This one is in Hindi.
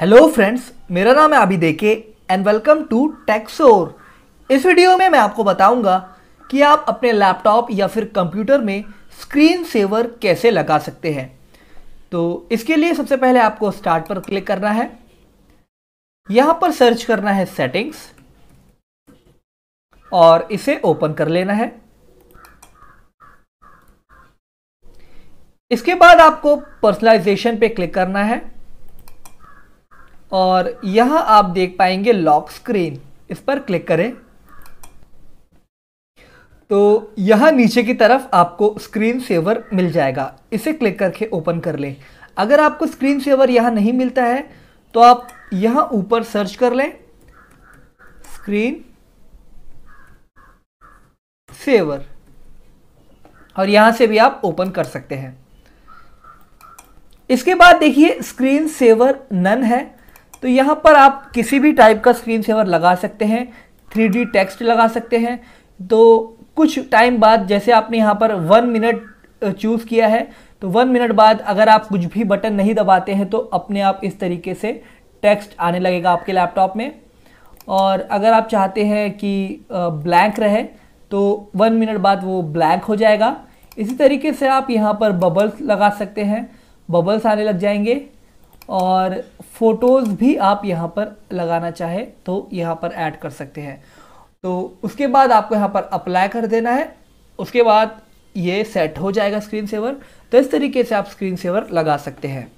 हेलो फ्रेंड्स मेरा नाम है अभी देखे एंड वेलकम टू टेक्सोर इस वीडियो में मैं आपको बताऊंगा कि आप अपने लैपटॉप या फिर कंप्यूटर में स्क्रीन सेवर कैसे लगा सकते हैं तो इसके लिए सबसे पहले आपको स्टार्ट पर क्लिक करना है यहाँ पर सर्च करना है सेटिंग्स और इसे ओपन कर लेना है इसके बाद आपको पर्सनलाइजेशन पे क्लिक करना है और यहां आप देख पाएंगे लॉक स्क्रीन इस पर क्लिक करें तो यहां नीचे की तरफ आपको स्क्रीन सेवर मिल जाएगा इसे क्लिक करके ओपन कर लें अगर आपको स्क्रीन सेवर यहां नहीं मिलता है तो आप यहां ऊपर सर्च कर लें स्क्रीन सेवर और यहां से भी आप ओपन कर सकते हैं इसके बाद देखिए स्क्रीन सेवर नन है तो यहाँ पर आप किसी भी टाइप का स्क्रीन सेवर लगा सकते हैं थ्री टेक्स्ट लगा सकते हैं तो कुछ टाइम बाद जैसे आपने यहाँ पर वन मिनट चूज़ किया है तो वन मिनट बाद अगर आप कुछ भी बटन नहीं दबाते हैं तो अपने आप इस तरीके से टेक्स्ट आने लगेगा आपके लैपटॉप में और अगर आप चाहते हैं कि ब्लैंक रहे तो वन मिनट बाद वो ब्लैंक हो जाएगा इसी तरीके से आप यहाँ पर बबल्स लगा सकते हैं बबल्स आने लग जाएंगे और फ़ोटोज़ भी आप यहाँ पर लगाना चाहे तो यहाँ पर ऐड कर सकते हैं तो उसके बाद आपको यहाँ पर अप्लाई कर देना है उसके बाद ये सेट हो जाएगा स्क्रीन सेवर तो इस तरीके से आप स्क्रीन सेवर लगा सकते हैं